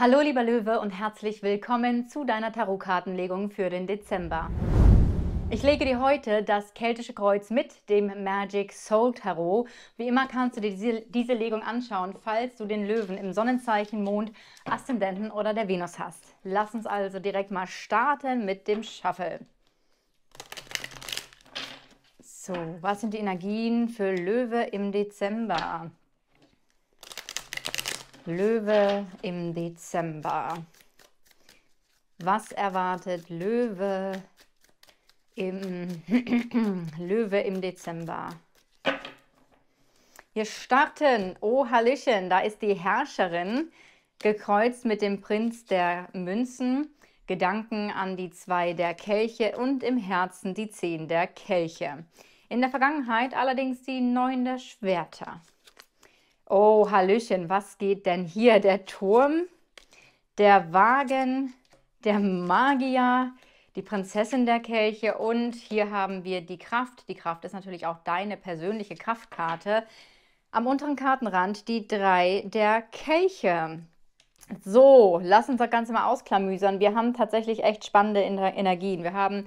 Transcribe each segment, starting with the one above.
Hallo lieber Löwe und herzlich willkommen zu deiner Tarotkartenlegung für den Dezember. Ich lege dir heute das Keltische Kreuz mit dem Magic Soul Tarot. Wie immer kannst du dir diese, diese Legung anschauen, falls du den Löwen im Sonnenzeichen, Mond, Aszendenten oder der Venus hast. Lass uns also direkt mal starten mit dem Shuffle. So, was sind die Energien für Löwe im Dezember? Löwe im Dezember. Was erwartet Löwe im Löwe im Dezember? Wir starten. Oh, Hallöchen, da ist die Herrscherin gekreuzt mit dem Prinz der Münzen. Gedanken an die zwei der Kelche und im Herzen die zehn der Kelche. In der Vergangenheit allerdings die neun der Schwerter. Oh, Hallöchen, was geht denn hier? Der Turm, der Wagen, der Magier, die Prinzessin der Kelche und hier haben wir die Kraft. Die Kraft ist natürlich auch deine persönliche Kraftkarte. Am unteren Kartenrand die drei der Kelche. So, lass uns das Ganze mal ausklamüsern. Wir haben tatsächlich echt spannende Energien. Wir haben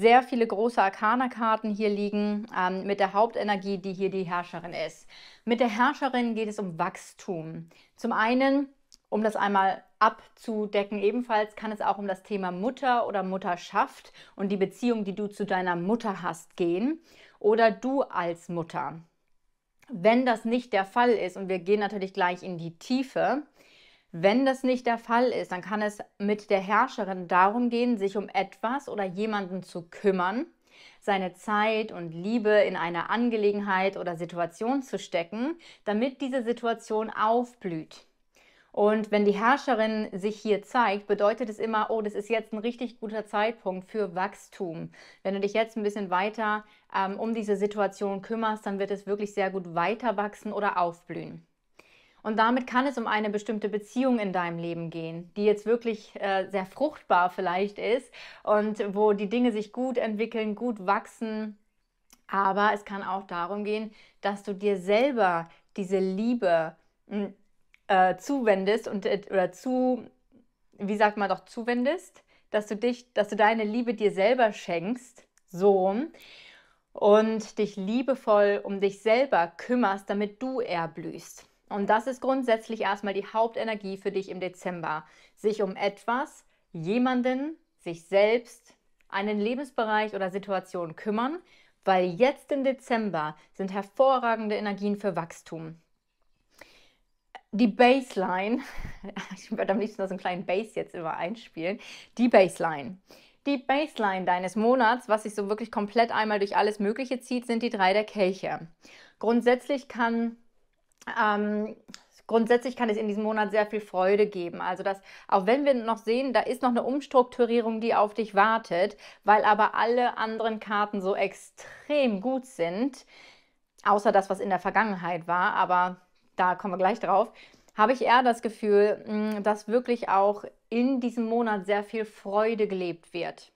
sehr viele große Arkana-Karten hier liegen, ähm, mit der Hauptenergie, die hier die Herrscherin ist. Mit der Herrscherin geht es um Wachstum. Zum einen, um das einmal abzudecken, ebenfalls kann es auch um das Thema Mutter oder Mutterschaft und die Beziehung, die du zu deiner Mutter hast, gehen. Oder du als Mutter. Wenn das nicht der Fall ist, und wir gehen natürlich gleich in die Tiefe, wenn das nicht der Fall ist, dann kann es mit der Herrscherin darum gehen, sich um etwas oder jemanden zu kümmern, seine Zeit und Liebe in eine Angelegenheit oder Situation zu stecken, damit diese Situation aufblüht. Und wenn die Herrscherin sich hier zeigt, bedeutet es immer, oh, das ist jetzt ein richtig guter Zeitpunkt für Wachstum. Wenn du dich jetzt ein bisschen weiter ähm, um diese Situation kümmerst, dann wird es wirklich sehr gut weiter wachsen oder aufblühen. Und damit kann es um eine bestimmte Beziehung in deinem Leben gehen, die jetzt wirklich äh, sehr fruchtbar vielleicht ist und wo die Dinge sich gut entwickeln, gut wachsen. Aber es kann auch darum gehen, dass du dir selber diese Liebe hm, äh, zuwendest und äh, oder zu, wie sagt man doch, zuwendest, dass du dich, dass du deine Liebe dir selber schenkst, so rum und dich liebevoll um dich selber kümmerst, damit du erblühst. Und das ist grundsätzlich erstmal die Hauptenergie für dich im Dezember. Sich um etwas, jemanden, sich selbst, einen Lebensbereich oder Situation kümmern, weil jetzt im Dezember sind hervorragende Energien für Wachstum. Die Baseline, ich würde am liebsten noch so einen kleinen Bass jetzt übereinspielen, die Baseline. Die Baseline deines Monats, was sich so wirklich komplett einmal durch alles Mögliche zieht, sind die drei der Kelche. Grundsätzlich kann ähm, grundsätzlich kann es in diesem Monat sehr viel Freude geben. Also dass, auch wenn wir noch sehen, da ist noch eine Umstrukturierung, die auf dich wartet, weil aber alle anderen Karten so extrem gut sind, außer das, was in der Vergangenheit war, aber da kommen wir gleich drauf, habe ich eher das Gefühl, mm, dass wirklich auch in diesem Monat sehr viel Freude gelebt wird.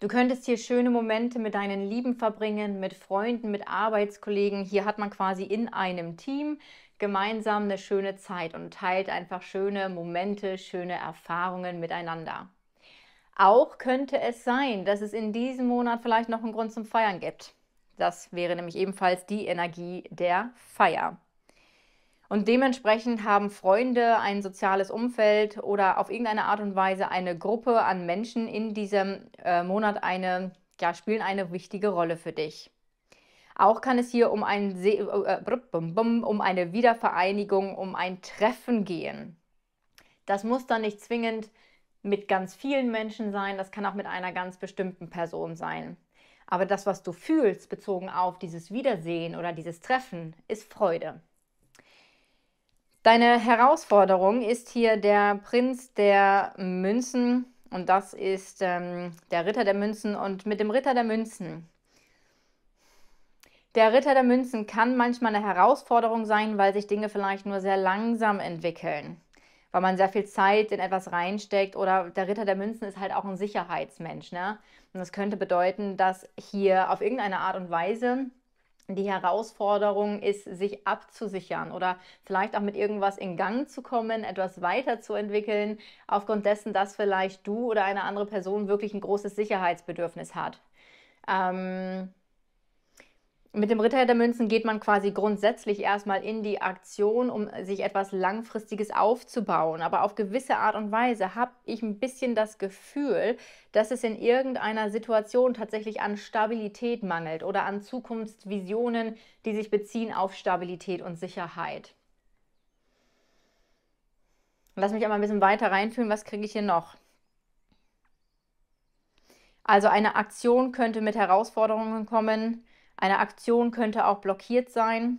Du könntest hier schöne Momente mit deinen Lieben verbringen, mit Freunden, mit Arbeitskollegen. Hier hat man quasi in einem Team gemeinsam eine schöne Zeit und teilt einfach schöne Momente, schöne Erfahrungen miteinander. Auch könnte es sein, dass es in diesem Monat vielleicht noch einen Grund zum Feiern gibt. Das wäre nämlich ebenfalls die Energie der Feier. Und dementsprechend haben Freunde, ein soziales Umfeld oder auf irgendeine Art und Weise eine Gruppe an Menschen in diesem äh, Monat eine, ja, spielen eine wichtige Rolle für dich. Auch kann es hier um, ein Se äh, äh um eine Wiedervereinigung, um ein Treffen gehen. Das muss dann nicht zwingend mit ganz vielen Menschen sein, das kann auch mit einer ganz bestimmten Person sein. Aber das, was du fühlst, bezogen auf dieses Wiedersehen oder dieses Treffen, ist Freude. Deine Herausforderung ist hier der Prinz der Münzen und das ist ähm, der Ritter der Münzen. Und mit dem Ritter der Münzen. Der Ritter der Münzen kann manchmal eine Herausforderung sein, weil sich Dinge vielleicht nur sehr langsam entwickeln, weil man sehr viel Zeit in etwas reinsteckt oder der Ritter der Münzen ist halt auch ein Sicherheitsmensch. Ne? Und das könnte bedeuten, dass hier auf irgendeine Art und Weise die Herausforderung ist, sich abzusichern oder vielleicht auch mit irgendwas in Gang zu kommen, etwas weiterzuentwickeln, aufgrund dessen, dass vielleicht du oder eine andere Person wirklich ein großes Sicherheitsbedürfnis hat. Ähm, mit dem Ritter der Münzen geht man quasi grundsätzlich erstmal in die Aktion, um sich etwas Langfristiges aufzubauen. Aber auf gewisse Art und Weise habe ich ein bisschen das Gefühl, dass es in irgendeiner Situation tatsächlich an Stabilität mangelt oder an Zukunftsvisionen, die sich beziehen auf Stabilität und Sicherheit. Lass mich einmal ein bisschen weiter reinfühlen, was kriege ich hier noch? Also eine Aktion könnte mit Herausforderungen kommen eine Aktion könnte auch blockiert sein.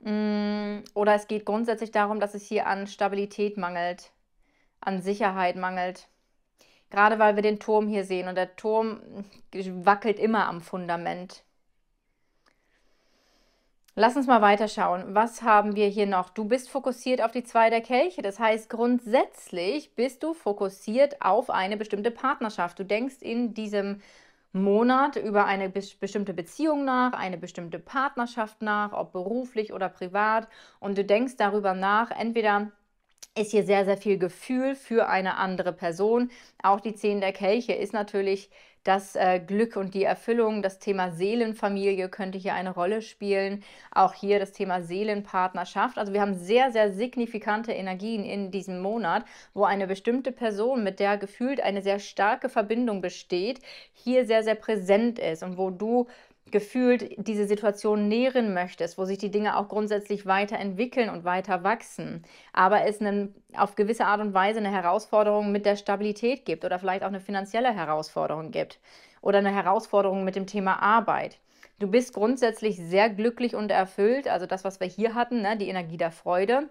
Mm, oder es geht grundsätzlich darum, dass es hier an Stabilität mangelt, an Sicherheit mangelt. Gerade weil wir den Turm hier sehen und der Turm wackelt immer am Fundament. Lass uns mal weiterschauen. Was haben wir hier noch? Du bist fokussiert auf die zwei der Kelche. Das heißt, grundsätzlich bist du fokussiert auf eine bestimmte Partnerschaft. Du denkst in diesem Monat über eine bestimmte Beziehung nach, eine bestimmte Partnerschaft nach, ob beruflich oder privat. Und du denkst darüber nach, entweder ist hier sehr, sehr viel Gefühl für eine andere Person. Auch die Zehn der Kelche ist natürlich das äh, Glück und die Erfüllung. Das Thema Seelenfamilie könnte hier eine Rolle spielen. Auch hier das Thema Seelenpartnerschaft. Also wir haben sehr, sehr signifikante Energien in diesem Monat, wo eine bestimmte Person, mit der gefühlt eine sehr starke Verbindung besteht, hier sehr, sehr präsent ist und wo du gefühlt diese Situation nähren möchtest, wo sich die Dinge auch grundsätzlich weiterentwickeln und weiter wachsen, aber es einen, auf gewisse Art und Weise eine Herausforderung mit der Stabilität gibt oder vielleicht auch eine finanzielle Herausforderung gibt oder eine Herausforderung mit dem Thema Arbeit. Du bist grundsätzlich sehr glücklich und erfüllt, also das, was wir hier hatten, ne, die Energie der Freude,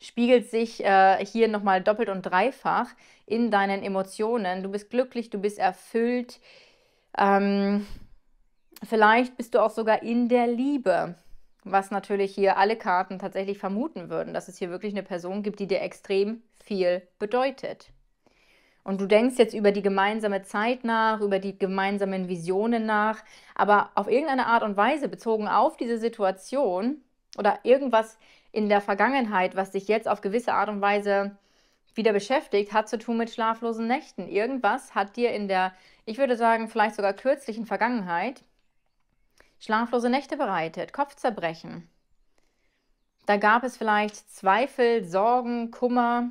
spiegelt sich äh, hier nochmal doppelt und dreifach in deinen Emotionen. Du bist glücklich, du bist erfüllt. Ähm, Vielleicht bist du auch sogar in der Liebe, was natürlich hier alle Karten tatsächlich vermuten würden, dass es hier wirklich eine Person gibt, die dir extrem viel bedeutet. Und du denkst jetzt über die gemeinsame Zeit nach, über die gemeinsamen Visionen nach, aber auf irgendeine Art und Weise bezogen auf diese Situation oder irgendwas in der Vergangenheit, was dich jetzt auf gewisse Art und Weise wieder beschäftigt, hat zu tun mit schlaflosen Nächten. Irgendwas hat dir in der, ich würde sagen, vielleicht sogar kürzlichen Vergangenheit schlaflose Nächte bereitet, Kopfzerbrechen. Da gab es vielleicht Zweifel, Sorgen, Kummer.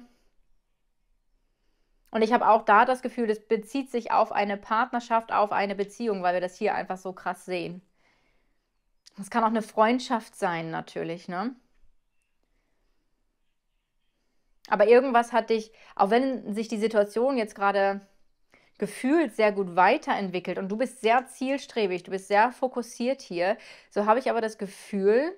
Und ich habe auch da das Gefühl, es bezieht sich auf eine Partnerschaft, auf eine Beziehung, weil wir das hier einfach so krass sehen. Das kann auch eine Freundschaft sein, natürlich, ne? Aber irgendwas hat dich, auch wenn sich die Situation jetzt gerade gefühlt sehr gut weiterentwickelt und du bist sehr zielstrebig, du bist sehr fokussiert hier, so habe ich aber das Gefühl,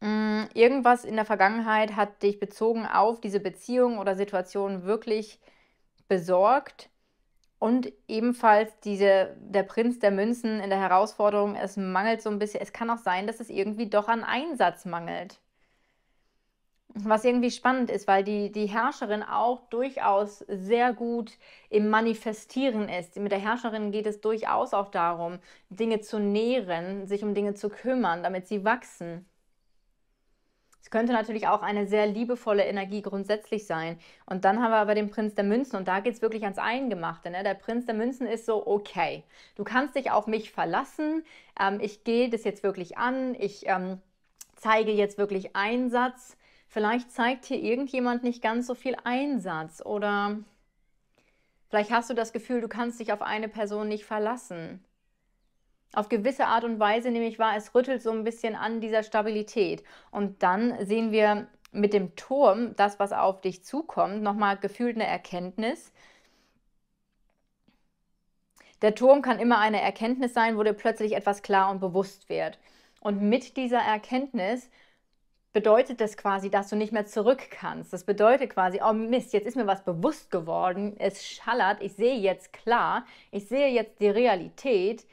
mm, irgendwas in der Vergangenheit hat dich bezogen auf diese Beziehung oder Situation wirklich besorgt. Und ebenfalls diese, der Prinz der Münzen in der Herausforderung, es mangelt so ein bisschen. Es kann auch sein, dass es irgendwie doch an Einsatz mangelt. Was irgendwie spannend ist, weil die, die Herrscherin auch durchaus sehr gut im Manifestieren ist. Mit der Herrscherin geht es durchaus auch darum, Dinge zu nähren, sich um Dinge zu kümmern, damit sie wachsen. Es könnte natürlich auch eine sehr liebevolle Energie grundsätzlich sein. Und dann haben wir aber den Prinz der Münzen und da geht es wirklich ans Eingemachte. Ne? Der Prinz der Münzen ist so, okay, du kannst dich auf mich verlassen, ähm, ich gehe das jetzt wirklich an, ich ähm, zeige jetzt wirklich Einsatz Vielleicht zeigt hier irgendjemand nicht ganz so viel Einsatz oder vielleicht hast du das Gefühl, du kannst dich auf eine Person nicht verlassen. Auf gewisse Art und Weise nämlich war es rüttelt so ein bisschen an dieser Stabilität. Und dann sehen wir mit dem Turm, das, was auf dich zukommt, nochmal gefühlt eine Erkenntnis. Der Turm kann immer eine Erkenntnis sein, wo dir plötzlich etwas klar und bewusst wird. Und mit dieser Erkenntnis bedeutet das quasi, dass du nicht mehr zurück kannst. Das bedeutet quasi, oh Mist, jetzt ist mir was bewusst geworden, es schallert, ich sehe jetzt klar, ich sehe jetzt die Realität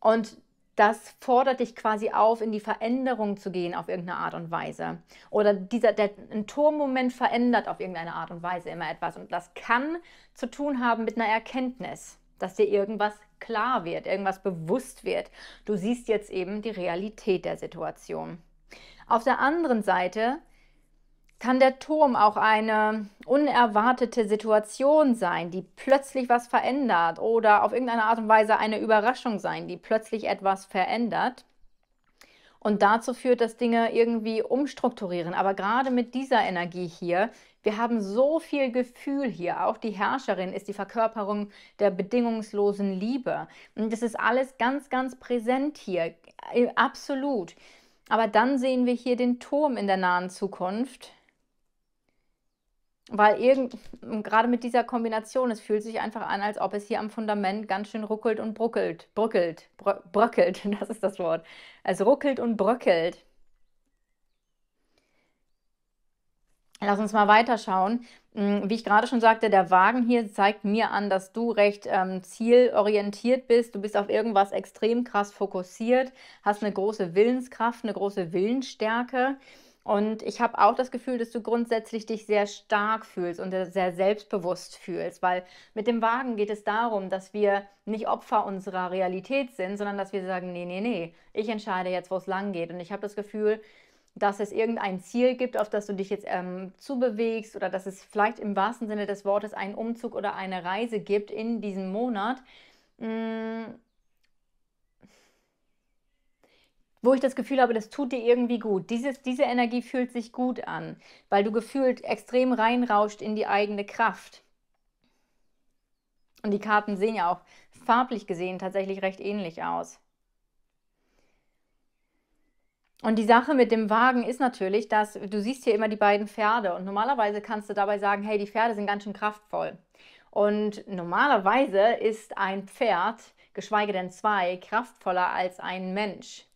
und das fordert dich quasi auf, in die Veränderung zu gehen auf irgendeine Art und Weise. Oder dieser, der, ein Turmmoment verändert auf irgendeine Art und Weise immer etwas. Und das kann zu tun haben mit einer Erkenntnis, dass dir irgendwas klar wird, irgendwas bewusst wird. Du siehst jetzt eben die Realität der Situation. Auf der anderen Seite kann der Turm auch eine unerwartete Situation sein, die plötzlich was verändert oder auf irgendeine Art und Weise eine Überraschung sein, die plötzlich etwas verändert und dazu führt, dass Dinge irgendwie umstrukturieren. Aber gerade mit dieser Energie hier, wir haben so viel Gefühl hier. Auch die Herrscherin ist die Verkörperung der bedingungslosen Liebe. Und das ist alles ganz, ganz präsent hier. Absolut. Aber dann sehen wir hier den Turm in der nahen Zukunft. Weil irgend, gerade mit dieser Kombination, es fühlt sich einfach an, als ob es hier am Fundament ganz schön ruckelt und bruckelt, bröckelt, bröckelt, das ist das Wort. Es ruckelt und bröckelt. Lass uns mal weiterschauen. Mm, wie ich gerade schon sagte, der Wagen hier zeigt mir an, dass du recht ähm, zielorientiert bist. Du bist auf irgendwas extrem krass fokussiert, hast eine große Willenskraft, eine große Willensstärke. Und ich habe auch das Gefühl, dass du grundsätzlich dich sehr stark fühlst und sehr selbstbewusst fühlst, weil mit dem Wagen geht es darum, dass wir nicht Opfer unserer Realität sind, sondern dass wir sagen, nee, nee, nee, ich entscheide jetzt, wo es lang geht. Und ich habe das Gefühl, dass es irgendein Ziel gibt, auf das du dich jetzt ähm, zubewegst oder dass es vielleicht im wahrsten Sinne des Wortes einen Umzug oder eine Reise gibt in diesem Monat, mh, mm. wo ich das Gefühl habe, das tut dir irgendwie gut. Dieses, diese Energie fühlt sich gut an, weil du gefühlt extrem reinrauscht in die eigene Kraft. Und die Karten sehen ja auch farblich gesehen tatsächlich recht ähnlich aus. Und die Sache mit dem Wagen ist natürlich, dass du siehst hier immer die beiden Pferde und normalerweise kannst du dabei sagen, hey, die Pferde sind ganz schön kraftvoll. Und normalerweise ist ein Pferd, geschweige denn zwei, kraftvoller als ein Mensch.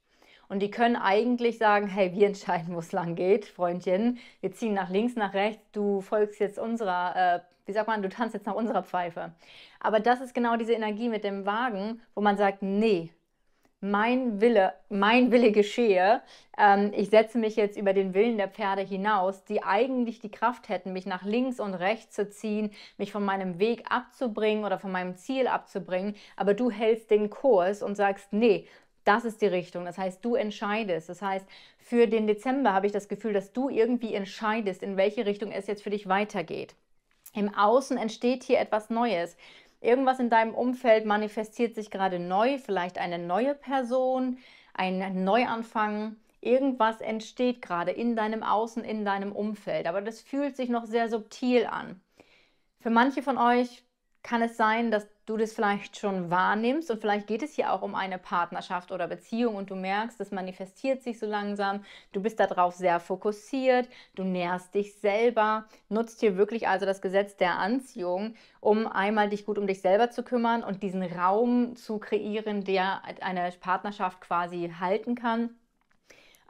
Und die können eigentlich sagen, hey, wir entscheiden, wo es lang geht, Freundchen. Wir ziehen nach links, nach rechts, du folgst jetzt unserer, äh, wie sagt man, du tanzt jetzt nach unserer Pfeife. Aber das ist genau diese Energie mit dem Wagen, wo man sagt, nee, mein Wille, mein Wille geschehe. Ähm, ich setze mich jetzt über den Willen der Pferde hinaus, die eigentlich die Kraft hätten, mich nach links und rechts zu ziehen, mich von meinem Weg abzubringen oder von meinem Ziel abzubringen. Aber du hältst den Kurs und sagst, nee, das ist die Richtung. Das heißt, du entscheidest. Das heißt, für den Dezember habe ich das Gefühl, dass du irgendwie entscheidest, in welche Richtung es jetzt für dich weitergeht. Im Außen entsteht hier etwas Neues. Irgendwas in deinem Umfeld manifestiert sich gerade neu, vielleicht eine neue Person, ein Neuanfang. Irgendwas entsteht gerade in deinem Außen, in deinem Umfeld, aber das fühlt sich noch sehr subtil an. Für manche von euch kann es sein, dass du das vielleicht schon wahrnimmst und vielleicht geht es hier auch um eine Partnerschaft oder Beziehung und du merkst, das manifestiert sich so langsam, du bist darauf sehr fokussiert, du nährst dich selber, nutzt hier wirklich also das Gesetz der Anziehung, um einmal dich gut um dich selber zu kümmern und diesen Raum zu kreieren, der eine Partnerschaft quasi halten kann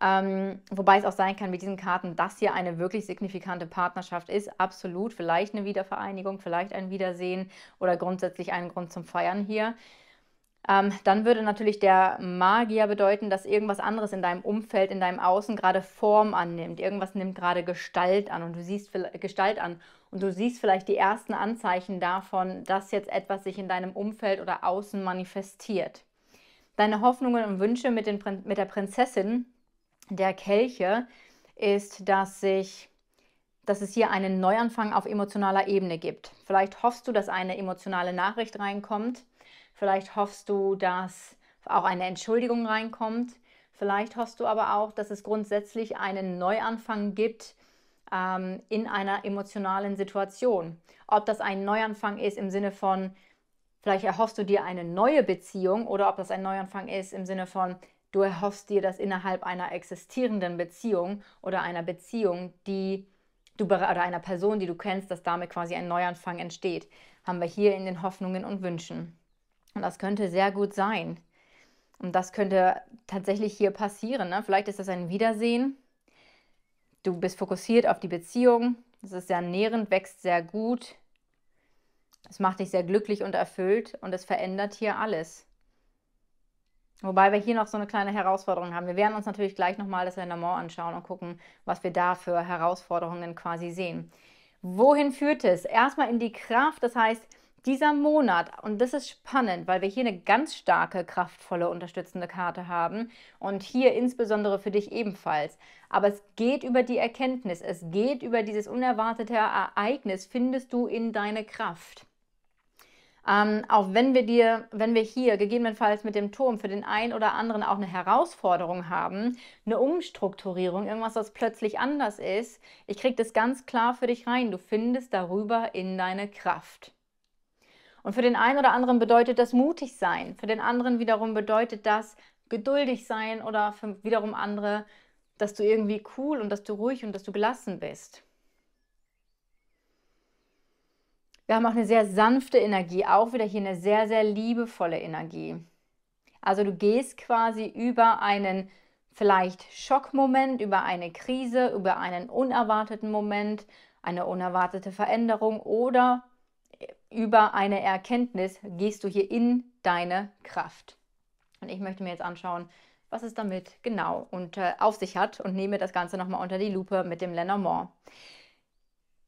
ähm, wobei es auch sein kann mit diesen Karten, dass hier eine wirklich signifikante Partnerschaft ist. Absolut, vielleicht eine Wiedervereinigung, vielleicht ein Wiedersehen oder grundsätzlich einen Grund zum Feiern hier. Ähm, dann würde natürlich der Magier bedeuten, dass irgendwas anderes in deinem Umfeld, in deinem Außen gerade Form annimmt. Irgendwas nimmt gerade Gestalt an und du siehst Gestalt an und du siehst vielleicht die ersten Anzeichen davon, dass jetzt etwas sich in deinem Umfeld oder Außen manifestiert. Deine Hoffnungen und Wünsche mit, den, mit der Prinzessin der Kelche ist, dass, sich, dass es hier einen Neuanfang auf emotionaler Ebene gibt. Vielleicht hoffst du, dass eine emotionale Nachricht reinkommt. Vielleicht hoffst du, dass auch eine Entschuldigung reinkommt. Vielleicht hoffst du aber auch, dass es grundsätzlich einen Neuanfang gibt ähm, in einer emotionalen Situation. Ob das ein Neuanfang ist im Sinne von, vielleicht erhoffst du dir eine neue Beziehung oder ob das ein Neuanfang ist im Sinne von, Du erhoffst dir das innerhalb einer existierenden Beziehung oder einer Beziehung, die du oder einer Person, die du kennst, dass damit quasi ein Neuanfang entsteht. Haben wir hier in den Hoffnungen und Wünschen. Und das könnte sehr gut sein. Und das könnte tatsächlich hier passieren. Ne? Vielleicht ist das ein Wiedersehen. Du bist fokussiert auf die Beziehung. Es ist sehr nährend, wächst sehr gut. Es macht dich sehr glücklich und erfüllt und es verändert hier alles. Wobei wir hier noch so eine kleine Herausforderung haben. Wir werden uns natürlich gleich nochmal das Rendement anschauen und gucken, was wir da für Herausforderungen quasi sehen. Wohin führt es? Erstmal in die Kraft, das heißt, dieser Monat, und das ist spannend, weil wir hier eine ganz starke, kraftvolle, unterstützende Karte haben und hier insbesondere für dich ebenfalls. Aber es geht über die Erkenntnis, es geht über dieses unerwartete Ereignis, findest du in deine Kraft. Ähm, auch wenn wir, dir, wenn wir hier gegebenenfalls mit dem Turm für den einen oder anderen auch eine Herausforderung haben, eine Umstrukturierung, irgendwas, was plötzlich anders ist, ich kriege das ganz klar für dich rein. Du findest darüber in deine Kraft. Und für den einen oder anderen bedeutet das mutig sein. Für den anderen wiederum bedeutet das geduldig sein oder für wiederum andere, dass du irgendwie cool und dass du ruhig und dass du gelassen bist. Wir haben auch eine sehr sanfte Energie, auch wieder hier eine sehr, sehr liebevolle Energie. Also du gehst quasi über einen vielleicht Schockmoment, über eine Krise, über einen unerwarteten Moment, eine unerwartete Veränderung oder über eine Erkenntnis gehst du hier in deine Kraft. Und ich möchte mir jetzt anschauen, was es damit genau und, äh, auf sich hat und nehme das Ganze nochmal unter die Lupe mit dem Lenormand.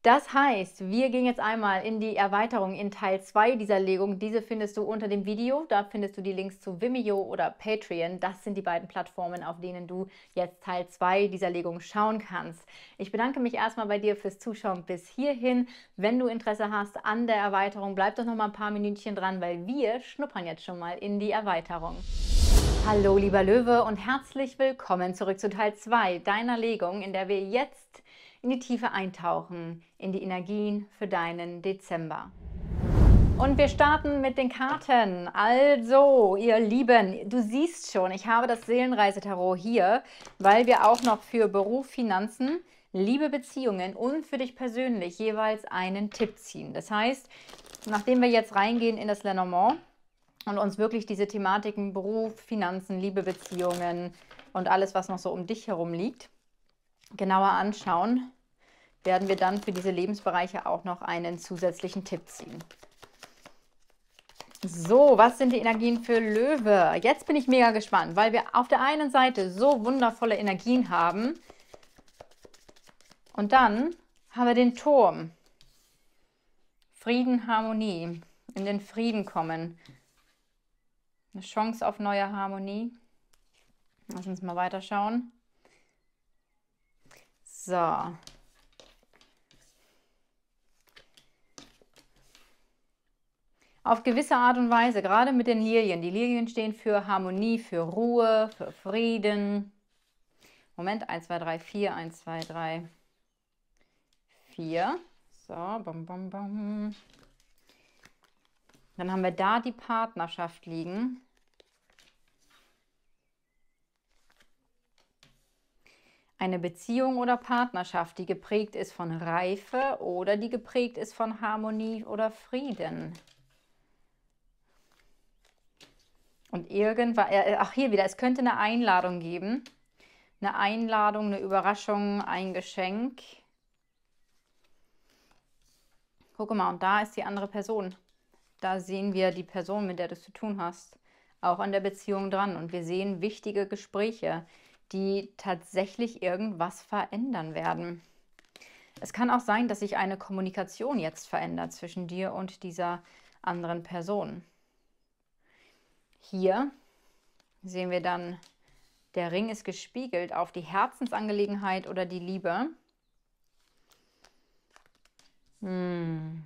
Das heißt, wir gehen jetzt einmal in die Erweiterung in Teil 2 dieser Legung. Diese findest du unter dem Video. Da findest du die Links zu Vimeo oder Patreon. Das sind die beiden Plattformen, auf denen du jetzt Teil 2 dieser Legung schauen kannst. Ich bedanke mich erstmal bei dir fürs Zuschauen bis hierhin. Wenn du Interesse hast an der Erweiterung, bleib doch noch mal ein paar Minütchen dran, weil wir schnuppern jetzt schon mal in die Erweiterung. Hallo lieber Löwe und herzlich willkommen zurück zu Teil 2 deiner Legung, in der wir jetzt in die Tiefe eintauchen, in die Energien für deinen Dezember. Und wir starten mit den Karten. Also, ihr Lieben, du siehst schon, ich habe das Seelenreisetarot hier, weil wir auch noch für Beruf, Finanzen, Liebe, Beziehungen und für dich persönlich jeweils einen Tipp ziehen. Das heißt, nachdem wir jetzt reingehen in das Lenormand und uns wirklich diese Thematiken Beruf, Finanzen, Liebe, Beziehungen und alles, was noch so um dich herum liegt, genauer anschauen, werden wir dann für diese Lebensbereiche auch noch einen zusätzlichen Tipp ziehen. So, was sind die Energien für Löwe? Jetzt bin ich mega gespannt, weil wir auf der einen Seite so wundervolle Energien haben. Und dann haben wir den Turm. Frieden, Harmonie. In den Frieden kommen. Eine Chance auf neue Harmonie. Lass uns mal weiterschauen. So. Auf gewisse Art und Weise, gerade mit den Lilien. Die Lilien stehen für Harmonie, für Ruhe, für Frieden. Moment, 1, 2, 3, 4, 1, 2, 3, 4. So, bam, bam, bam. Dann haben wir da die Partnerschaft liegen. Eine Beziehung oder Partnerschaft, die geprägt ist von Reife oder die geprägt ist von Harmonie oder Frieden. Und irgendwann, äh, äh, ach hier wieder, es könnte eine Einladung geben. Eine Einladung, eine Überraschung, ein Geschenk. Guck mal, und da ist die andere Person. Da sehen wir die Person, mit der du es zu tun hast, auch an der Beziehung dran. Und wir sehen wichtige Gespräche die tatsächlich irgendwas verändern werden. Es kann auch sein, dass sich eine Kommunikation jetzt verändert zwischen dir und dieser anderen Person. Hier sehen wir dann, der Ring ist gespiegelt auf die Herzensangelegenheit oder die Liebe. Hm.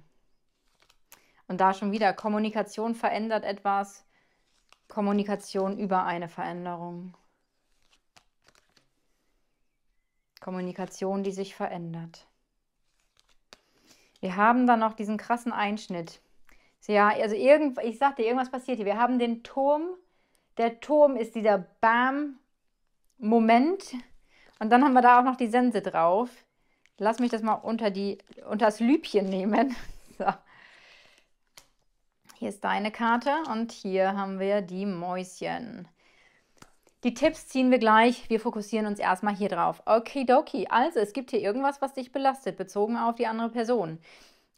Und da schon wieder, Kommunikation verändert etwas, Kommunikation über eine Veränderung. Kommunikation, die sich verändert. Wir haben dann noch diesen krassen Einschnitt. Ja, also irgend, ich sagte, irgendwas passiert hier. Wir haben den Turm. Der Turm ist dieser Bam-Moment. Und dann haben wir da auch noch die Sense drauf. Lass mich das mal unter, die, unter das Lübchen nehmen. So. Hier ist deine Karte und hier haben wir die Mäuschen. Die Tipps ziehen wir gleich. Wir fokussieren uns erstmal hier drauf. Okidoki. Also, es gibt hier irgendwas, was dich belastet, bezogen auf die andere Person.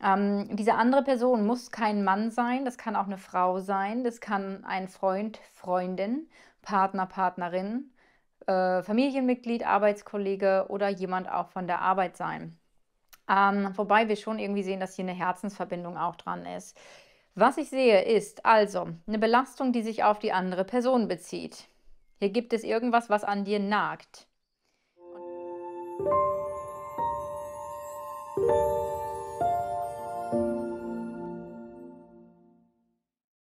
Ähm, diese andere Person muss kein Mann sein, das kann auch eine Frau sein, das kann ein Freund, Freundin, Partner, Partnerin, äh, Familienmitglied, Arbeitskollege oder jemand auch von der Arbeit sein. Ähm, wobei wir schon irgendwie sehen, dass hier eine Herzensverbindung auch dran ist. Was ich sehe, ist also eine Belastung, die sich auf die andere Person bezieht. Hier gibt es irgendwas, was an dir nagt. Und